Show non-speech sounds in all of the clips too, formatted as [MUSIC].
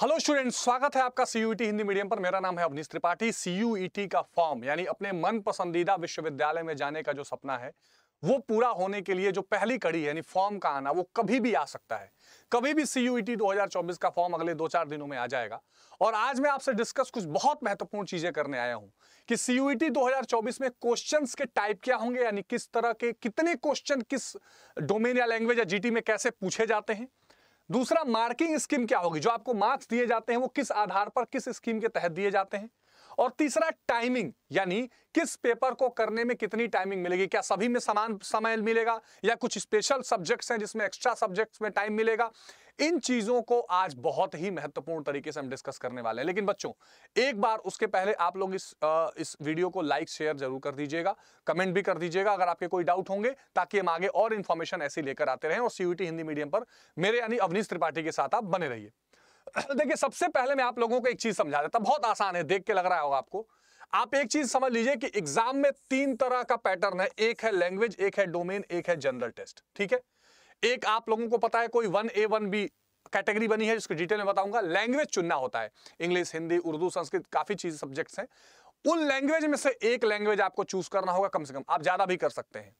hello students स्वागत है आपका टी e हिंदी मीडियम पर मेरा नाम है Avneesh Tripathi C U T का फॉर्म यानी अपने मन पसंदीदा विश्वविद्यालय में जाने का जो सपना है वो पूरा होने के लिए जो पहली कड़ी है यानी फॉर्म का आना वो कभी भी आ सकता है कभी भी सी यू e चौबीस का फॉर्म अगले दो चार दिनों में आ जाएगा और आज मैं आपसे डिस्कस कुछ बहुत महत्वपूर्ण चीजें करने आया हूँ कि सी यू e चौबीस में क्वेश्चन के टाइप क्या होंगे यानी किस तरह के कितने क्वेश्चन किस डोमेन या लैंग्वेज या टी में कैसे पूछे जाते हैं दूसरा मार्किंग स्कीम क्या होगी जो आपको मार्क्स दिए जाते हैं वो किस आधार पर किस स्कीम के तहत दिए जाते हैं और तीसरा टाइमिंग यानी किस पेपर को करने में कितनी टाइमिंग मिलेगी क्या सभी में समान समय मिलेगा या कुछ स्पेशल सब्जेक्ट्स हैं जिसमें एक्स्ट्रा सब्जेक्ट्स में टाइम मिलेगा इन चीजों को आज बहुत ही महत्वपूर्ण तरीके से हम डिस्कस करने वाले हैं लेकिन बच्चों एक बार उसके पहले आप लोग इस आ, इस वीडियो को लाइक शेयर जरूर कर दीजिएगा कमेंट भी कर दीजिएगा अगर आपके कोई डाउट होंगे ताकि हम आगे और इन्फॉर्मेशन ऐसी लेकर आते रहें और सीयूटी हिंदी मीडियम पर मेरे यानी अवनीश त्रिपाठी के साथ आप बने रहिए [LAUGHS] देखिए सबसे पहले मैं आप लोगों को एक चीज समझा देता बहुत आसान है देख के लग रहा होगा आपको आप एक चीज समझ लीजिए कि एग्जाम में तीन तरह का पैटर्न है एक है लैंग्वेज एक है डोमेन एक है जनरल टेस्ट ठीक है एक आप लोगों को पता है कोई one A one B category बनी है जिसको डिटेल में बताऊंगा लैंग्वेज चुनना होता है इंग्लिश हिंदी उर्दू संस्कृत काफी चीज सब्जेक्ट्स हैं उन लैंग्वेज में से एक लैंग्वेज आपको चूज करना होगा कम से कम आप ज्यादा भी कर सकते हैं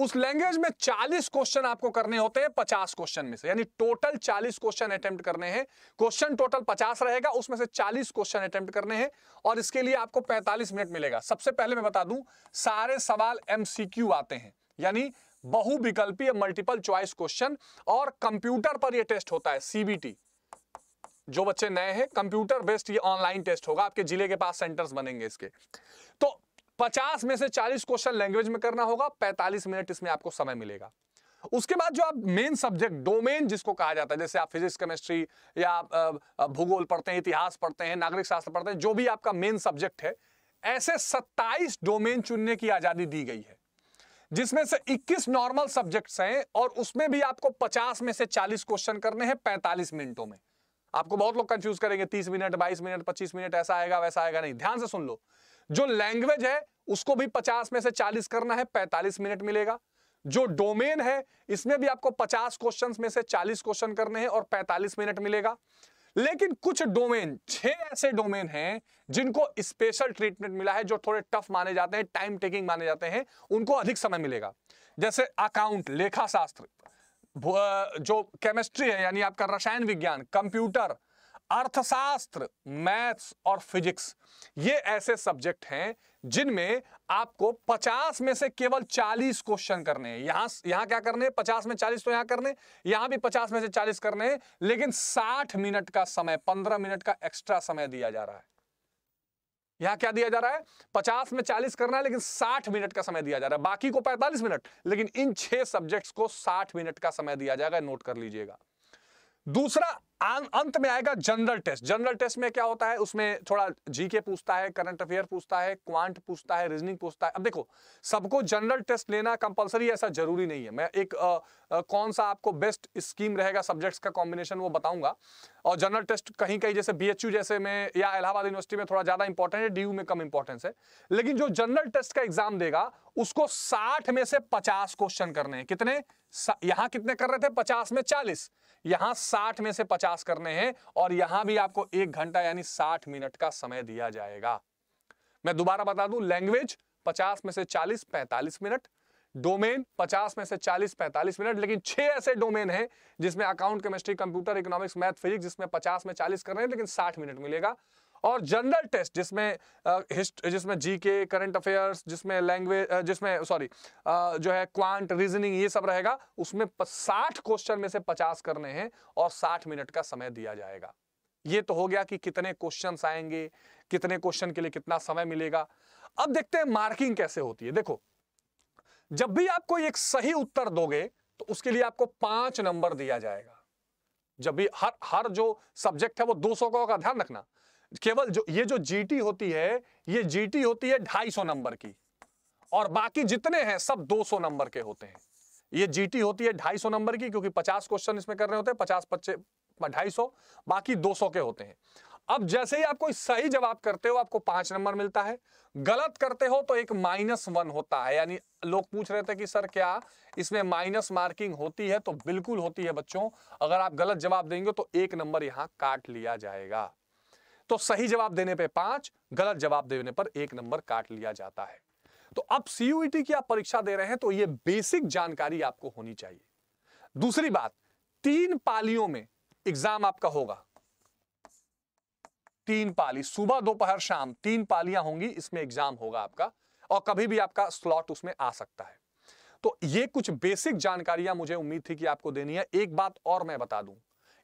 उस लैंग्वेज में 40 क्वेश्चन आपको करने होते हैं 50 क्वेश्चन में से यानी टोटल 40 क्वेश्चन अटेम्प्ट करने हैं क्वेश्चन टोटल 50 रहेगा उसमें से 40 क्वेश्चन अटेम्प्ट करने हैं और इसके लिए आपको 45 मिनट मिलेगा सबसे पहले मैं बता दूं सारे सवाल एमसीक्यू आते हैं यानी बहुविकल्पीय मल्टीपल चॉइस क्वेश्चन और कंप्यूटर पर यह टेस्ट होता है सीबीटी जो बच्चे नए हैं कंप्यूटर बेस्ड ये ऑनलाइन टेस्ट होगा आपके जिले के पास सेंटर्स बनेंगे इसके तो 50 में से 40 क्वेश्चन लैंग्वेज में करना होगा 45 मिनट इसमें आपको समय मिलेगा उसके बाद जो आप मेन सब्जेक्ट डोमेन जिसको कहा जाता है जैसे आप फिजिक्स केमिस्ट्री या भूगोल पढ़ते हैं इतिहास पढ़ते हैं नागरिक शास्त्र पढ़ते हैं जो भी आपका मेन सब्जेक्ट है ऐसे 27 डोमेन चुनने की आजादी दी गई है जिसमें से 21 नॉर्मल सब्जेक्ट्स हैं और उसमें भी आपको 50 में से 40 क्वेश्चन करने हैं 45 मिनटों में आपको बहुत लोग कंफ्यूज करेंगे 30 मिनट 22 मिनट 25 मिनट ऐसा आएगा वैसा आएगा नहीं ध्यान से सुन लो जो लैंग्वेज है उसको भी 50 में से 40 करना है 45 मिनट मिलेगा जो डोमेन है इसमें भी आपको 50 क्वेश्चंस में से 40 क्वेश्चन करने हैं और 45 मिनट मिलेगा लेकिन कुछ डोमेन छह ऐसे डोमेन हैं जिनको स्पेशल ट्रीटमेंट मिला है जो थोड़े टफ माने जाते हैं टाइम टेकिंग माने जाते हैं उनको अधिक समय मिलेगा जैसे अकाउंट लेखा शास्त्र जो केमिस्ट्री है यानी आपका रसायन विज्ञान कंप्यूटर अर्थशास्त्र मैथ्स और फिजिक्स ये ऐसे सब्जेक्ट हैं जिनमें आपको 50 में से केवल 40 क्वेश्चन करने हैं यहां यहां क्या करने हैं 50 में 40 तो यहां करने यहां भी 50 में से 40 करने हैं लेकिन 60 मिनट का समय 15 मिनट का एक्स्ट्रा समय दिया जा रहा है यहां क्या दिया जा रहा है 50 में 40 करना है लेकिन 60 मिनट का समय दिया जा रहा है बाकी को 45 मिनट लेकिन इन छह सब्जेक्ट्स को 60 मिनट का समय दिया जाएगा नोट कर लीजिएगा दूसरा अंत में आएगा जनरल टेस्ट जनरल टेस्ट में क्या होता है उसमें थोड़ा जीके पूछता है करंट अफेयर पूछता है क्वांट पूछता है रीजनिंग पूछता है अब देखो सबको जनरल टेस्ट लेना कंपलसरी ऐसा जरूरी नहीं है मैं एक आ, आ, कौन सा आपको बेस्ट स्कीम रहेगा सब्जेक्ट्स का कॉम्बिनेशन वो बताऊंगा और जनरल टेस्ट कहीं कहीं जैसे बी जैसे में या इलाहाबाद यूनिवर्सिटी में थोड़ा ज़्यादा इंपॉर्टेंट है डी में कम इंपॉर्टेंस है लेकिन जो जनरल टेस्ट का एग्जाम देगा उसको साठ में से पचास क्वेश्चन करने हैं कितने यहां कितने कर रहे थे पचास में चालीस यहां 60 में से 50 करने हैं और यहां भी आपको एक घंटा यानी 60 मिनट का समय दिया जाएगा मैं दोबारा बता दूं लैंग्वेज 50 में से 40 45 मिनट डोमेन 50 में से 40 45 मिनट लेकिन छह ऐसे डोमेन हैं जिसमें account chemistry computer economics math physics जिसमें 50 में 40 कर रहे हैं लेकिन 60 मिनट मिलेगा और जनरल टेस्ट जिसमें जिसमें जी के करंट अफेयर्स जिसमें लैंग्वेज जिसमें सॉरी जो है क्वांट रीजनिंग ये सब रहेगा उसमें साठ क्वेश्चन में से पचास करने हैं और साठ मिनट का समय दिया जाएगा ये तो हो गया कि कितने क्वेश्चन आएंगे कितने क्वेश्चन के लिए कितना समय मिलेगा अब देखते हैं मार्किंग कैसे होती है देखो जब भी आप कोई एक सही उत्तर दोगे तो उसके लिए आपको पांच नंबर दिया जाएगा जब भी हर हर जो सब्जेक्ट है वो 200 का ध्यान रखना केवल जो ये जो जीटी होती है ये जीटी होती है 250 नंबर की और बाकी जितने हैं सब 200 नंबर के होते हैं ये जीटी होती है 250 नंबर की क्योंकि 50 क्वेश्चन इसमें कर रहे होते हैं पचास पच्चे ढाई बाकी 200 के होते हैं अब जैसे ही आप कोई सही जवाब करते हो आपको पांच नंबर मिलता है गलत करते हो तो एक माइनस वन होता है यानी लोग पूछ रहे थे कि सर क्या इसमें माइनस मार्किंग होती है तो बिल्कुल होती है बच्चों अगर आप गलत जवाब देंगे तो एक नंबर यहां काट लिया जाएगा तो सही जवाब देने पे पांच गलत जवाब देने पर एक नंबर काट लिया जाता है तो अब सीयूईटी e की आप परीक्षा दे रहे हैं तो यह बेसिक जानकारी आपको होनी चाहिए दूसरी बात तीन पालियों में एग्जाम आपका होगा तीन पाली सुबह दोपहर शाम तीन पालियां होंगी इसमें एग्जाम होगा आपका और कभी भी आपका स्लॉट उसमें आ सकता है तो ये कुछ बेसिक जानकारियां मुझे उम्मीद थी कि आपको देनी है एक बात और मैं बता दूं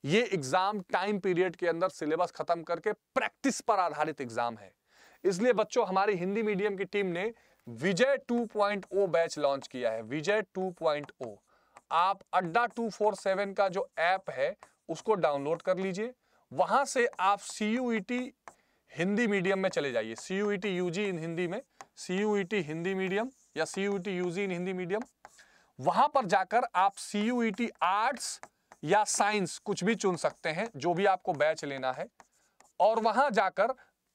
ये एग्जाम टाइम पीरियड के अंदर सिलेबस खत्म करके प्रैक्टिस पर आधारित एग्जाम है इसलिए बच्चों हमारी हिंदी मीडियम की टीम ने विजय 2.0 बैच लॉन्च किया है विजय 2.0 आप अड्डा 247 का जो ऐप है उसको डाउनलोड कर लीजिए वहां से आप सी e हिंदी मीडियम में चले जाइए सी यू इन हिंदी में सी e हिंदी मीडियम या C UG in Hindi medium वहां पर जाकर आप सी आर्ट्स या साइंस कुछ भी चुन सकते हैं जो भी आपको बैच लेना है और वहां जाकर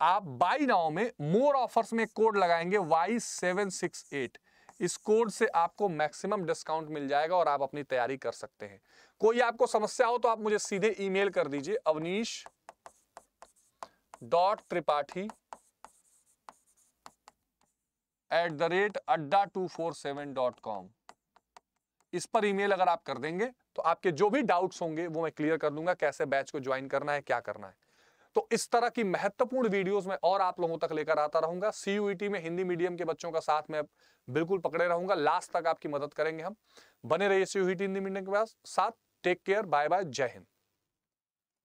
आप बाई नाव में मोर ऑफर्स में कोड लगाएंगे वाई सेवन सिक्स एट इस कोड से आपको मैक्सिमम डिस्काउंट मिल जाएगा और आप अपनी तैयारी कर सकते हैं कोई आपको समस्या हो तो आप मुझे सीधे ईमेल कर दीजिए Avneesh dot Tripathi at the rate Adda two four seven dot com इस पर ईमेल अगर आप कर देंगे तो आपके जो भी डाउट्स होंगे वो मैं क्लियर कर दूंगा कैसे बैच को ज्वाइन करना है क्या करना है तो इस तरह की महत्वपूर्ण वीडियोस में और आप लोगों तक लेकर आता रहूंगा सीयूईटी e में हिंदी मीडियम के बच्चों का साथ में बिल्कुल पकड़े रहूंगा लास्ट तक आपकी मदद करेंगे हम बने रहिए सीयूईटी e हिंदी मीडियम के पास साथ टेक केयर बाय बाय जय हिंद